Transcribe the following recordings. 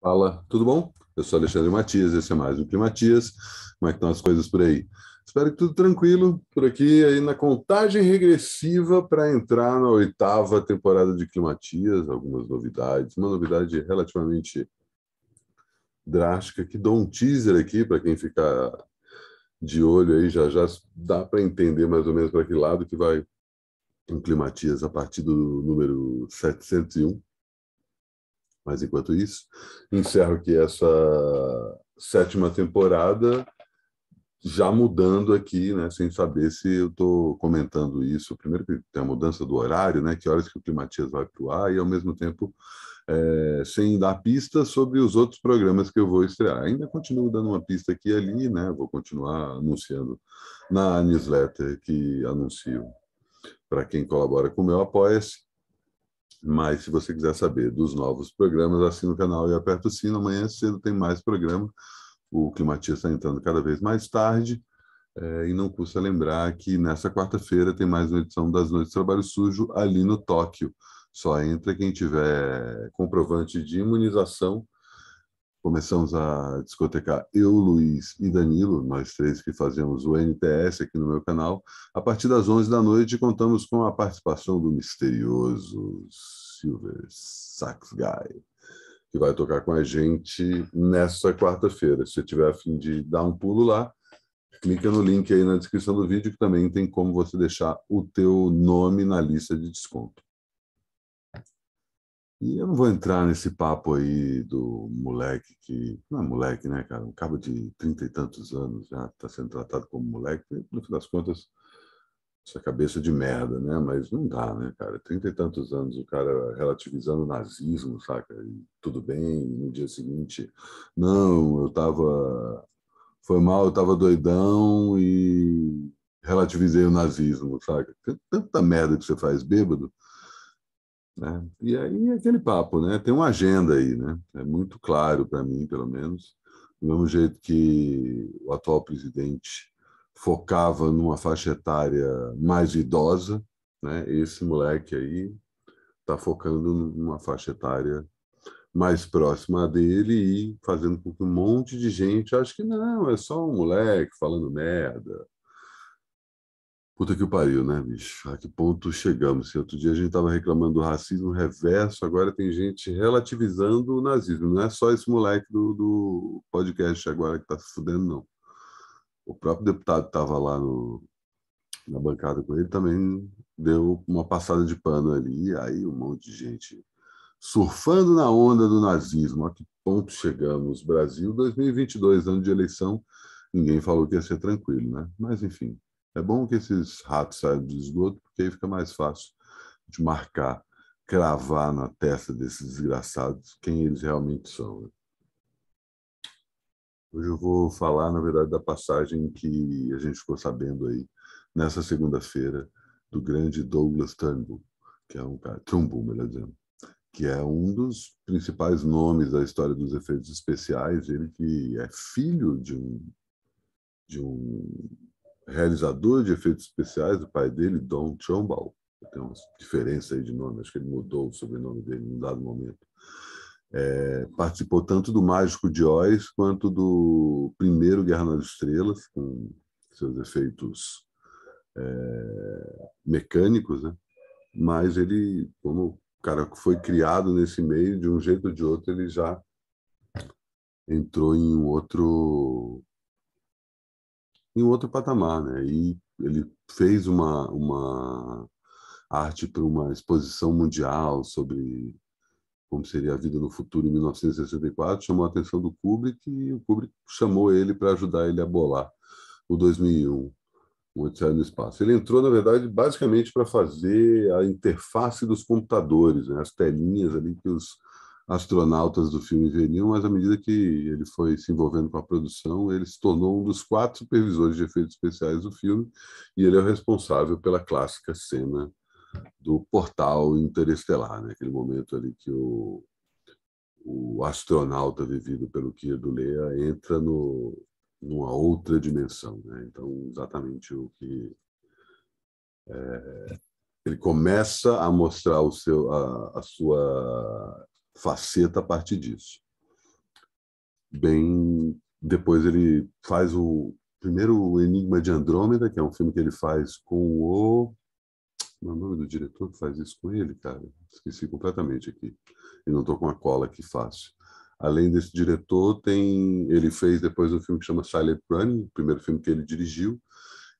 Fala, tudo bom? Eu sou Alexandre Matias, esse é mais um Climatias Como é que estão as coisas por aí? Espero que tudo tranquilo por aqui, aí na contagem regressiva para entrar na oitava temporada de Climatias, algumas novidades, uma novidade relativamente drástica, que dou um teaser aqui para quem ficar de olho aí, já já dá para entender mais ou menos para que lado que vai um Climatias a partir do número 701. Mas enquanto isso, encerro aqui essa sétima temporada, já mudando aqui, né, sem saber se eu estou comentando isso. Primeiro que tem a mudança do horário, né, que horas que o Climatias vai para o ar, e ao mesmo tempo é, sem dar pista sobre os outros programas que eu vou estrear. Ainda continuo dando uma pista aqui e ali, né? Vou continuar anunciando na newsletter que anuncio para quem colabora com o meu Apoia-se. Mas se você quiser saber dos novos programas, assina o canal e aperta o sino. Amanhã cedo tem mais programa. O Climatia está entrando cada vez mais tarde. É, e não custa lembrar que nessa quarta-feira tem mais uma edição das Noites de Trabalho Sujo ali no Tóquio. Só entra quem tiver comprovante de imunização começamos a discotecar eu, Luiz e Danilo, nós três que fazemos o NTS aqui no meu canal, a partir das 11 da noite contamos com a participação do misterioso Silver Sax Guy, que vai tocar com a gente nesta quarta-feira. Se você tiver a fim de dar um pulo lá, clica no link aí na descrição do vídeo que também tem como você deixar o teu nome na lista de desconto. E eu não vou entrar nesse papo aí do moleque que. Não é moleque, né, cara? Um cabo de trinta e tantos anos já está sendo tratado como moleque, no fim das contas, essa é cabeça de merda, né? Mas não dá, né, cara? Trinta e tantos anos o cara relativizando o nazismo, saca? E tudo bem, e no dia seguinte, não, eu tava. Foi mal, eu tava doidão e relativizei o nazismo, saca? Tanta merda que você faz bêbado né? E aí é aquele papo, né? Tem uma agenda aí, né? É muito claro para mim, pelo menos. Do mesmo jeito que o atual presidente focava numa faixa etária mais idosa, né? Esse moleque aí está focando numa faixa etária mais próxima dele e fazendo com que um monte de gente ache que não, é só um moleque falando merda, Puta que pariu, né, bicho? A que ponto chegamos? Se assim, outro dia a gente estava reclamando do racismo reverso, agora tem gente relativizando o nazismo. Não é só esse moleque do, do podcast agora que está se fudendo, não. O próprio deputado estava lá no, na bancada com ele também deu uma passada de pano ali. Aí um monte de gente surfando na onda do nazismo. A que ponto chegamos? Brasil 2022, ano de eleição. Ninguém falou que ia ser tranquilo, né? Mas enfim. É bom que esses ratos saiam do esgoto, porque aí fica mais fácil de marcar, cravar na testa desses desgraçados quem eles realmente são. Né? Hoje eu vou falar, na verdade, da passagem que a gente ficou sabendo aí nessa segunda-feira do grande Douglas Turnbull, que é um cara, Trumbull, melhor dizendo, que é um dos principais nomes da história dos efeitos especiais, ele que é filho de um de um realizador de efeitos especiais do pai dele, Don Chombal. Tem uma diferença aí de nome, acho que ele mudou o sobrenome dele num dado momento. É, participou tanto do Mágico de Oz quanto do primeiro Guerra nas Estrelas, com seus efeitos é, mecânicos, né? mas ele, como o cara foi criado nesse meio, de um jeito ou de outro, ele já entrou em um outro em outro patamar, né? E ele fez uma, uma arte para uma exposição mundial sobre como seria a vida no futuro em 1964, chamou a atenção do Kubrick e o Kubrick chamou ele para ajudar ele a bolar o 2001, o Odisseia no Espaço. Ele entrou, na verdade, basicamente para fazer a interface dos computadores, né? as telinhas ali que os astronautas do filme veriam, mas à medida que ele foi se envolvendo com a produção, ele se tornou um dos quatro supervisores de efeitos especiais do filme e ele é o responsável pela clássica cena do portal interestelar, né? aquele momento ali que o, o astronauta vivido pelo do Lea entra no, numa outra dimensão. Né? Então, exatamente o que... É, ele começa a mostrar o seu, a, a sua faceta a partir disso. Bem, depois ele faz o primeiro o Enigma de Andrômeda, que é um filme que ele faz com o é o nome do diretor que faz isso com ele, cara. Esqueci completamente aqui. E não estou com a cola que fácil. Além desse diretor, tem ele fez depois um filme que chama Silent Running, o primeiro filme que ele dirigiu,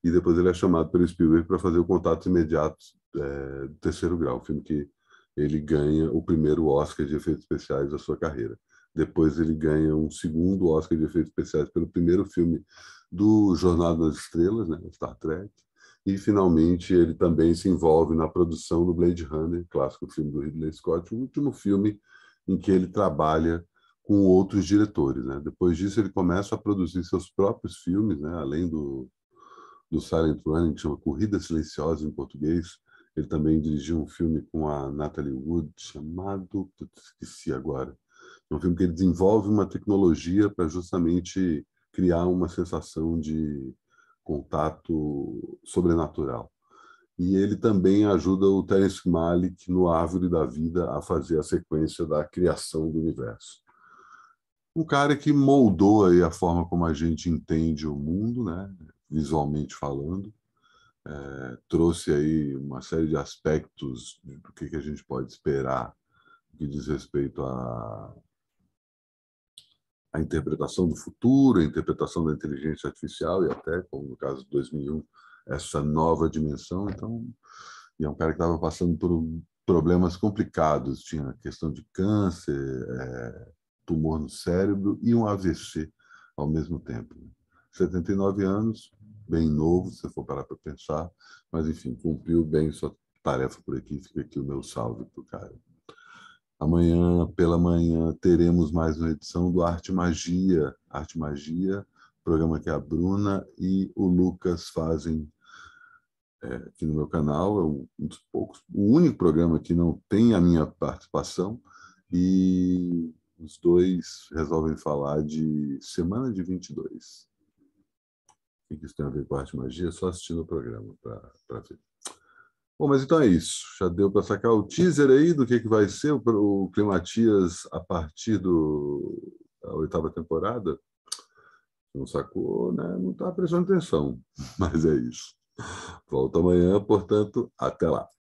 e depois ele é chamado pelo Spielberg para fazer o Contato Imediato é, do Terceiro Grau, um filme que ele ganha o primeiro Oscar de efeitos especiais da sua carreira. Depois ele ganha um segundo Oscar de efeitos especiais pelo primeiro filme do Jornada das Estrelas, né, Star Trek. E, finalmente, ele também se envolve na produção do Blade Runner, clássico filme do Ridley Scott, o último filme em que ele trabalha com outros diretores. Né? Depois disso, ele começa a produzir seus próprios filmes, né? além do, do Silent Running, que chama Corrida Silenciosa em português, ele também dirigiu um filme com a Natalie Wood chamado, esqueci agora, é um filme que ele desenvolve uma tecnologia para justamente criar uma sensação de contato sobrenatural. E ele também ajuda o Terence Malick no Árvore da Vida a fazer a sequência da criação do universo. Um cara que moldou aí a forma como a gente entende o mundo, né, visualmente falando, é, trouxe aí uma série de aspectos do que, que a gente pode esperar que diz respeito à, interpretação do futuro, à interpretação da inteligência artificial e até, como no caso de 2001, essa nova dimensão. Então, e é um cara que estava passando por problemas complicados, tinha questão de câncer, é, tumor no cérebro e um AVC ao mesmo tempo. 79 né? anos, bem novo, se for parar para pensar, mas enfim, cumpriu bem sua tarefa por aqui, fica aqui o meu salve para o Caio. Amanhã, pela manhã, teremos mais uma edição do Arte Magia. Arte Magia, programa que a Bruna e o Lucas fazem é, aqui no meu canal. É um dos poucos, o único programa que não tem a minha participação. E os dois resolvem falar de Semana de 22 o que isso tem a ver com arte e magia, só assistindo o programa para ver. Bom, mas então é isso. Já deu para sacar o teaser aí do que, que vai ser o, o Climatias a partir do, da oitava temporada? Não sacou, né? Não está prestando atenção. Mas é isso. Volta amanhã, portanto, até lá.